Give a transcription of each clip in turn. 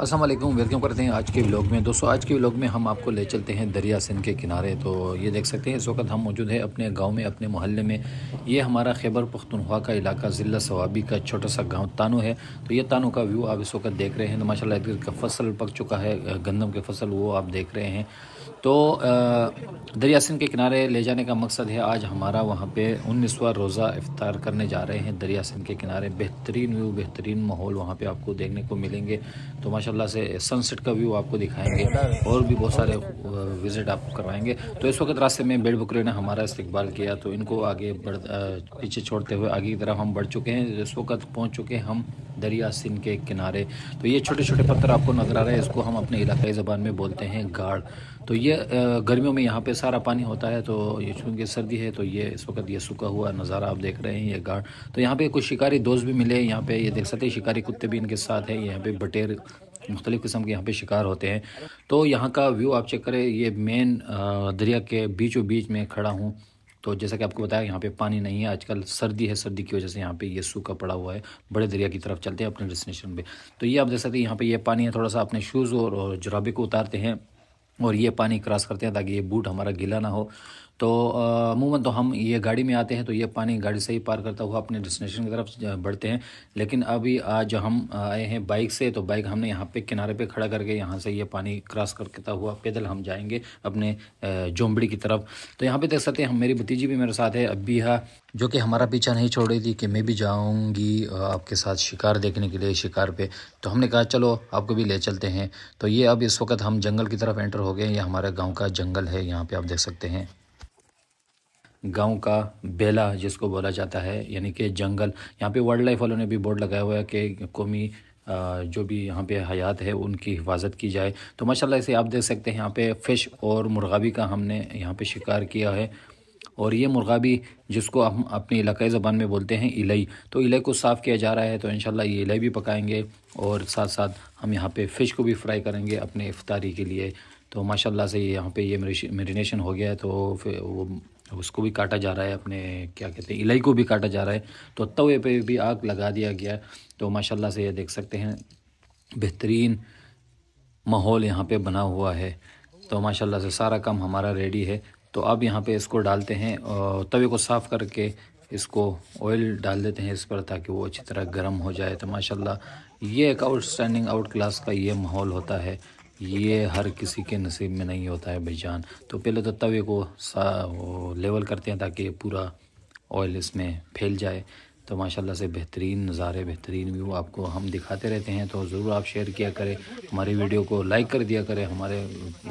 असलम वालेकुम वेलकम करते हैं आज के व्लॉग में दोस्तों आज के व्लॉग में हम आपको ले चलते हैं दरिया सिंध के किनारे तो ये देख सकते हैं इस वक्त हम मौजूद हैं अपने गांव में अपने मोहल्ले में ये हमारा खैबर पख्तनख्वा का इलाका ज़िला सवाबी का छोटा सा गांव तानू है तो ये तानों का व्यू आप इस वक्त देख रहे हैं तो माशा का फसल पक चुका है गंदम के फसल वो आप देख रहे हैं तो दरिया सिंध के किनारे ले जाने का मकसद है आज हमारा वहाँ पे उन्नीसवा रोज़ा इफ्तार करने जा रहे हैं दरिया सिंध के किनारे बेहतरीन व्यू बेहतरीन माहौल वहाँ पे आपको देखने को मिलेंगे तो माशाल्लाह से सनसेट का व्यू आपको दिखाएंगे और भी बहुत सारे विज़िट आपको करवाएंगे तो इस वक्त रास्ते में बेड बकरे ने हमारा इस्तकबाल किया तो इनको आगे बढ़ पीछे छोड़ते हुए आगे की तरफ हम बढ़ चुके हैं इस वक्त पहुँच चुके हैं हम दरिया सिंध के किनारे तो ये छोटे छोटे पत्थर आपको नज़र आ रहे हैं इसको हम अपने इलाकई ज़बान में बोलते हैं गाढ़ तो ये गर्मियों में यहाँ पे सारा पानी होता है तो ये चूँकि सर्दी है तो ये इस वक्त ये सूखा हुआ नज़ारा आप देख रहे हैं ये गाढ़ तो यहाँ पे कुछ शिकारी दोस्त भी मिले यहाँ पे ये देख सकते हैं शिकारी कुत्ते भी इनके साथ हैं यहाँ पे बटेर मुख्तलिफ़ किस्म के यहाँ पे शिकार होते हैं तो यहाँ का व्यू आप चेक करें ये मेन दरिया के बीचों बीच में खड़ा हूँ तो जैसा कि आपको बताया यहाँ पे पानी नहीं है आजकल सर्दी है सर्दी की वजह से यहाँ पे ये सूखा पड़ा हुआ है बड़े दरिया की तरफ चलते हैं अपने डेस्टिनेशन पे तो ये आप देख सकते हैं यहाँ पे ये पानी है थोड़ा सा अपने शूज़ और, और जुराबे को उतारते हैं और ये पानी क्रॉस करते हैं ताकि ये बूट हमारा गीला ना हो तो अमूमन तो हम ये गाड़ी में आते हैं तो ये पानी गाड़ी से ही पार करता हुआ अपने डेस्टिनेशन की तरफ बढ़ते हैं लेकिन अभी आज हम आए हैं बाइक से तो बाइक हमने यहाँ पे किनारे पे खड़ा करके यहाँ से ये पानी क्रॉस करता हुआ पैदल हम जाएंगे अपने जोम्बड़ी की तरफ तो यहाँ पे देख सकते हैं हम मेरी भतीजी भी मेरे साथ है अब्बी है जो कि हमारा पीछा नहीं छोड़ रही थी कि मैं भी जाऊंगी आपके साथ शिकार देखने के लिए शिकार पे तो हमने कहा चलो आपको भी ले चलते हैं तो ये अब इस वक्त हम जंगल की तरफ एंटर हो गए ये हमारे गांव का जंगल है यहाँ पे आप देख सकते हैं गांव का बेला जिसको बोला जाता है यानी कि जंगल यहाँ पे वाइल्ड लाइफ वालों ने भी बोर्ड लगाया हुआ है कि कौमी जो भी यहाँ पे हयात है उनकी हिफाजत की जाए तो माशाल्लाह इसे आप देख सकते हैं यहाँ पे फ़िश और मुर्गा भी का हमने यहाँ पे शिकार किया है और ये मुर्गा भी जिसको हम अपने इलाकाई ज़बान में बोलते हैं इलई तो इलई को साफ़ किया जा रहा है तो इन ये इलई भी पकाएंगे और साथ साथ हम यहाँ पे फ़िश को भी फ्राई करेंगे अपने इफ्तारी के लिए तो माशाल्लाह से यहाँ पे ये मेरीनेशन हो गया है तो वो उसको भी काटा जा रहा है अपने क्या कहते हैं इलाई को भी काटा जा रहा है तो तवे पर भी आग लगा दिया गया तो माशा से ये देख सकते हैं बेहतरीन माहौल यहाँ पर बना हुआ है तो माशाल्लाह से सारा काम हमारा रेडी है तो अब यहाँ पे इसको डालते हैं तवे को साफ़ करके इसको ऑयल डाल देते हैं इस पर ताकि वो अच्छी तरह गर्म हो जाए तो माशाल्लाह ये एक आउटस्टैंडिंग आउट क्लास का ये माहौल होता है ये हर किसी के नसीब में नहीं होता है जान तो पहले तो तवे को सा लेवल करते हैं ताकि पूरा ऑयल इसमें फैल जाए तो माशाल्लाह से बेहतरीन नज़ारे बेहतरीन व्यू आपको हम दिखाते रहते हैं तो ज़रूर आप शेयर किया करें हमारी वीडियो को लाइक कर दिया करें हमारे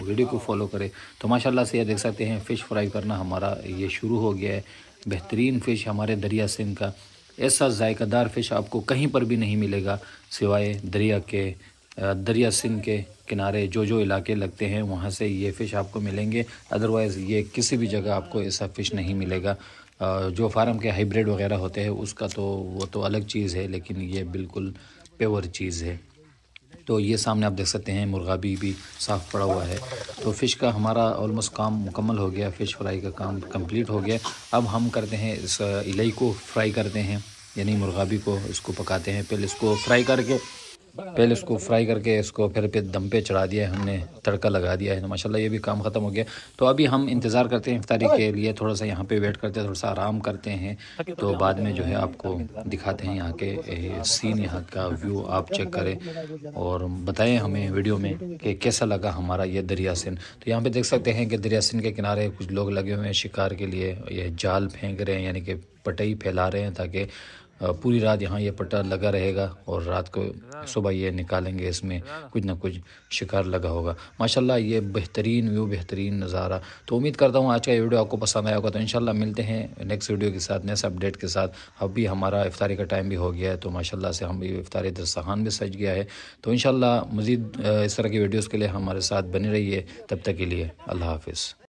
वीडियो को फॉलो करें तो माशाल्लाह से यह देख सकते हैं फ़िश फ्राई करना हमारा ये शुरू हो गया है बेहतरीन फ़िश हमारे दरिया सिंध का ऐसा जायकादार फ़िश आपको कहीं पर भी नहीं मिलेगा सिवाए दरिया के दरिया सिंध के किनारे जो जो इलाके लगते हैं वहाँ से ये फ़िश आपको मिलेंगे अदरवाइज़ ये किसी भी जगह आपको ऐसा फ़िश नहीं मिलेगा जो फार्म के हाइब्रिड वगैरह होते हैं उसका तो वो तो अलग चीज़ है लेकिन ये बिल्कुल प्योर चीज़ है तो ये सामने आप देख सकते हैं मुर्गा भी भी साफ़ पड़ा हुआ है तो फ़िश का हमारा ऑलमोस्ट काम मुकम्मल हो गया फ़िश फ्राई का काम कंप्लीट हो गया अब हम करते हैं इस इलाई को फ्राई करते हैं यानी मुर्गा भी को इसको पकाते हैं पहले इसको फ्राई करके पहले इसको फ्राई करके इसको फिर पे दम पे चढ़ा दिया है हमने तड़का लगा दिया है तो माशाल्लाह ये भी काम ख़त्म हो गया तो अभी हम इंतज़ार करते हैं इफ्तारी के लिए थोड़ा सा यहाँ पे वेट करते हैं थोड़ा सा आराम करते हैं तो बाद में जो है आपको दिखाते हैं यहाँ के सीन यहाँ का व्यू आप चेक करें और बताएं हमें वीडियो में कि कैसा लगा हमारा ये दरिया सिन तो यहाँ पर देख सकते हैं कि दरिया सिन के किनारे कुछ लोग लगे हुए हैं शिकार के लिए ये जाल फेंक रहे हैं यानी कि पटई फैला रहे हैं ताकि पूरी रात यहाँ ये पट्टा लगा रहेगा और रात को सुबह ये निकालेंगे इसमें कुछ ना कुछ शिकार लगा होगा माशाल्लाह ये बेहतरीन व्यू बेहतरीन नज़ारा तो उम्मीद करता हूँ आज का ये वीडियो आपको पसंद आया होगा तो इन मिलते हैं नेक्स्ट वीडियो के साथ नेक्स्ट अपडेट के साथ अब भी हमारा इफ्तारी का टाइम भी हो गया है तो माशाल्लाह से हम भी इफ्तारी दरसहान भी सज गया है तो इन मज़ीद इस तरह की वीडियोज़ के लिए हमारे साथ बने है तब तक के लिए अल्लाह हाफिज़